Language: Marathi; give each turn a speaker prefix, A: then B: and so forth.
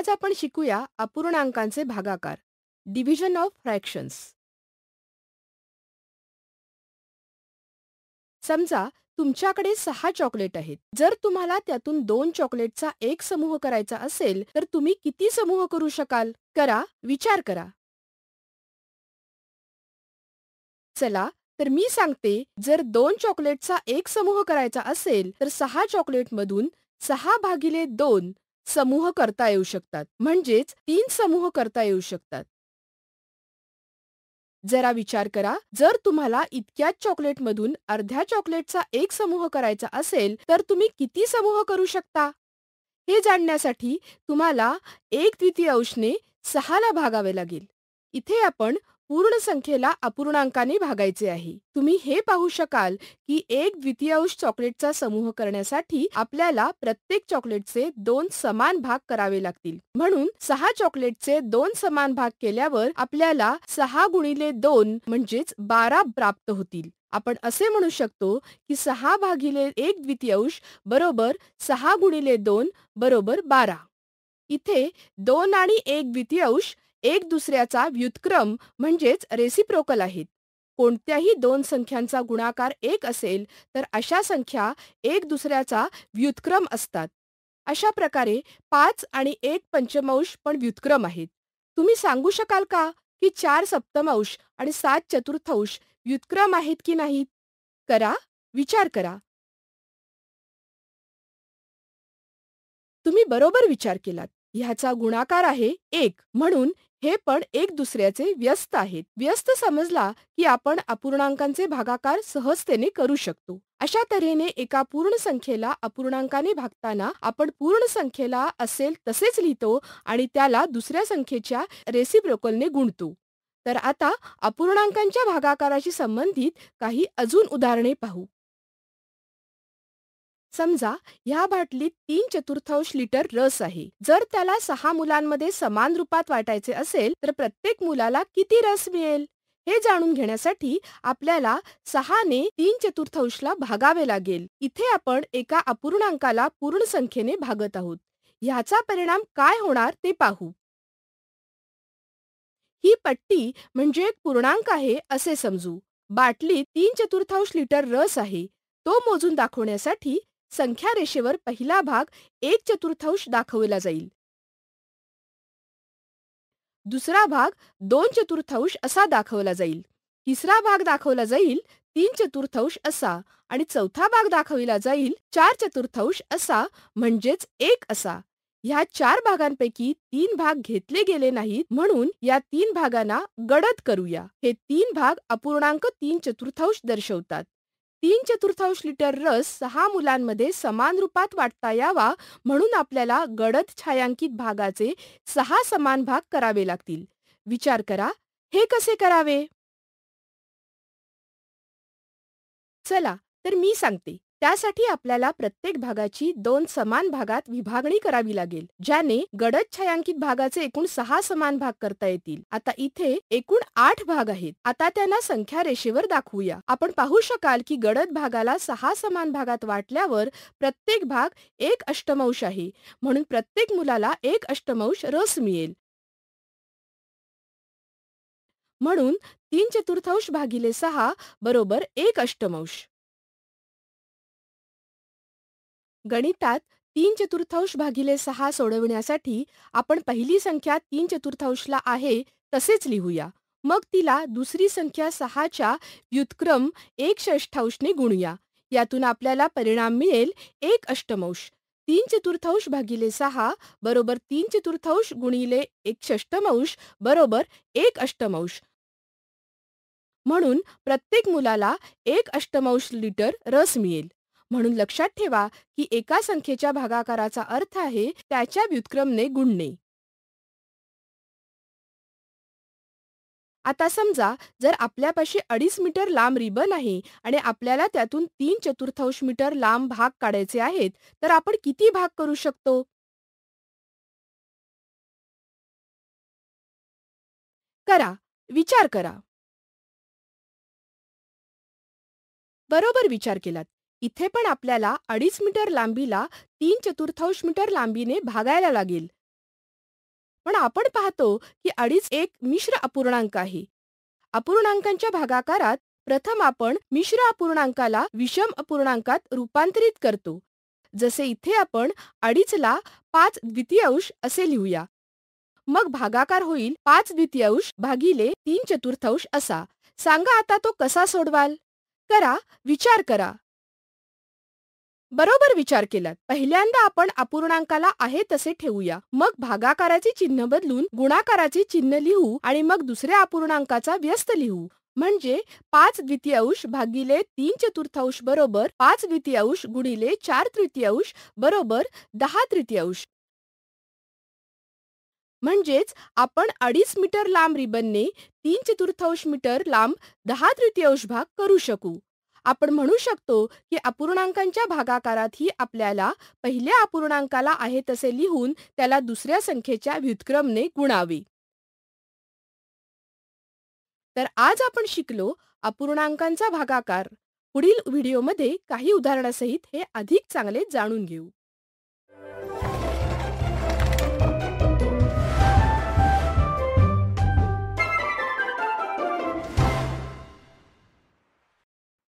A: आज आपण शिकूया अपूर्णांकांचे भागाकार डिव्हिजन ऑफ फ्रॅक्शन्स समजा तुमच्याकडे सहा चॉकलेट आहेत जर तुम्हाला त्यातून दोन चॉकलेटचा एक समूह करायचा असेल तर तुम्ही किती समूह करू शकाल करा विचार करा चला तर मी सांगते जर दोन चॉकलेटचा एक
B: समूह करायचा असेल तर सहा चॉकलेटमधून सहा भागिले दोन समूह करता येऊ शकतात म्हणजेच तीन समूह करता येऊ शकतात जरा विचार करा जर तुम्हाला इतक्याच चॉकलेटमधून अर्ध्या चॉकलेटचा एक समूह करायचा असेल तर तुम्ही किती समूह करू शकता हे जाणण्यासाठी तुम्हाला एक द्वितीय द्वितीयांशने सहाला भागावे लागेल इथे आपण पूर्ण संख्येला अपूर्णांकाने भागायचे आहे तुम्ही हे पाहू शकाल की एक द्वितीयांश चॉकलेटचा समूह करण्यासाठी आपल्याला प्रत्येक चॉकलेटचे दोन समान भाग करावे लागतील म्हणून सहा चॉकलेटचे दोन समान भाग केल्यावर आपल्याला सहा गुणिले दोन म्हणजेच बारा प्राप्त होतील आपण असे म्हणू शकतो की सहा भागिले एक द्वितीयांश बरोबर सहा गुणिले दोन बरोबर बारा इथे दोन आणि एक द्वितीयांश एक दुसऱ्याचा व्युत्क्रम म्हणजेच रेसिप्रोकल आहेत कोणत्याही दोन संख्यांचा गुणाकार एक असेल तर अशा संख्या एक दुसऱ्याचा व्युत्क्रम असतात अशा प्रकारे पाच आणि एक पंचमांश पण व्युत्क्रम आहेत तुम्ही सांगू शकाल का की चार सप्तमांश
A: आणि सात चतुर्थांश व्युत्क्रम आहेत की नाहीत करा विचार करा तुम्ही बरोबर विचार केलात ह्याचा गुणाकार आहे एक म्हणून हे पण एक दुसऱ्याचे व्यस्त आहेत
B: व्यस्त समजला की आपण अपूर्णांकांचे भागाकार सहजतेने करू शकतो अशा तऱ्हेने एका पूर्ण संख्येला अपूर्णांकाने भागताना आपण पूर्ण संख्येला असेल तसेच लिहितो आणि त्याला दुसऱ्या संख्येच्या रेसिप्रोकलने गुणतो तर आता अपूर्णांकांच्या भागाकाराशी संबंधित काही अजून उदाहरणे पाहू समजा ह्या बाटलीत तीन चतुर्थांश लिटर रस आहे जर त्याला सहा मुलांमध्ये समान रूपात वाटायचे असेल तर प्रत्येक मुलाला किती रस मिळेल हे जाणून घेण्यासाठी आपल्याला सहाने तीन चतुर्थांशला भागावे लागेल इथे आपण एका अपूर्णांकाला पूर्ण संख्येने भागत आहोत ह्याचा परिणाम काय होणार ते पाहू ही पट्टी म्हणजे एक पूर्णांक आहे असे समजू बाटलीत तीन चतुर्थांश लिटर रस आहे तो मोजून दाखवण्यासाठी संख्या रेषेवर पहिला भाग एक चतुर्थांश दाखवला जाईल दुसरा भाग दोन चतुर्थांश असा दाखवला जाईल तिसरा भाग दाखवला जाईल तीन चतुर्थांश असा आणि चौथा भाग दाखविला जाईल चार चतुर्थांश असा म्हणजेच एक असा ह्या चार भागांपैकी तीन भाग घेतले गेले नाहीत म्हणून या तीन भागांना गडद करूया हे तीन भाग अपूर्णांक तीन चतुर्थांश दर्शवतात तीन चतुर्थांश लिटर रस सहा मुलांमध्ये समान रूपात वाटता यावा म्हणून आपल्याला गडद छायांकित
A: भागाचे सहा समान भाग करावे लागतील विचार करा हे कसे करावे चला तर मी सांगते त्यासाठी आपल्याला प्रत्येक भागाची दोन समान भागात विभागणी करावी लागेल ज्याने
B: गडद छायांकित भागाचे एकूण सहा समान भाग करता येतील आता इथे एकूण आठ भाग आहेत आता त्यांना संख्या रेषेवर दाखवूया आपण पाहू शकाल की गडद भागाला सहा समान भागात वाटल्यावर प्रत्येक भाग एक अष्टमांश आहे म्हणून प्रत्येक मुलाला
A: एक अष्टमांश रस मिळेल म्हणून तीन चतुर्थांश भागिले सहा बरोबर एक अष्टमांश गणितात तीन चतुर्थांश भागिले सहा सोडवण्यासाठी
B: आपण पहिली संख्या तीन चतुर्थांशला आहे तसेच लिहूया मग तिला दुसरी संख्या सहाच्या व्युत्क्रम एक षष्ठांशने गुणूया यातून आपल्याला परिणाम मिळेल एक अष्टमांश तीन चतुर्थांश भागिले सहा बरोबर तीन चतुर्थांश गुणिले एक षष्टमांश बरोबर एक अष्टमांश म्हणून प्रत्येक मुलाला एक अष्टमांश लिटर रस मिळेल
A: म्हणून लक्षात ठेवा की एका संख्येच्या भागाकाराचा अर्थ आहे त्याच्या व्युत्क्रमने गुणणे आता समजा जर आपल्यापाशी अडीच मीटर लांब रिबन आहे आणि आपल्याला त्यातून तीन चतुर्थांश मीटर लांब भाग काढायचे आहेत तर आपण किती भाग करू शकतो करा विचार करा बरोबर विचार केलात इथे पण आपल्याला अडीच मीटर लांबीला तीन चतुर्थांश मीटर लांबीने भागायला लागेल
B: पण आपण पाहतो की अडीच एक मिश्र अपूर्णांक आहे अपूर्णांकांच्या भागाकारात प्रथम आपण मिश्र अपूर्णांकाला विषम अपूर्णांकात रूपांतरित करतो जसे इथे आपण अडीचला पाच द्वितीयांश असे लिहूया मग भागाकार होईल पाच द्वितीयांश भागिले तीन चतुर्थांश असा सांगा आता तो कसा सोडवाल करा विचार करा बरोबर विचार केलात पहिल्यांदा आपण अपूर्णांकाला आहे तसे ठेवूया मग भागाकाराचे चिन्ह बदलून गुणाकाराचे चिन्ह लिहू आणि मग दुसऱ्या अपूर्णांकाचा व्यस्त लिहू म्हणजे पाच द्वितीयांश भागिले तीन चतुर्थांश बरोबर पाच द्वितीयांश गुणिले चार तृतीयांश बरोबर दहा तृतीयांश म्हणजेच आपण अडीच मीटर लांब रिबनने तीन चतुर्थांश मीटर लांब दहा तृतीयांश भाग करू शकू आपण म्हणू शकतो की अपूर्णांकांच्या भागाकारातही आपल्याला पहिल्या अपूर्णांकाला आहे तसे लिहून त्याला दुसऱ्या संख्येच्या व्युत्क्रमने गुणावे तर आज आपण शिकलो अपूर्णांकांचा भागाकार पुढील व्हिडिओमध्ये काही उदाहरणासहित हे अधिक चांगले जाणून घेऊ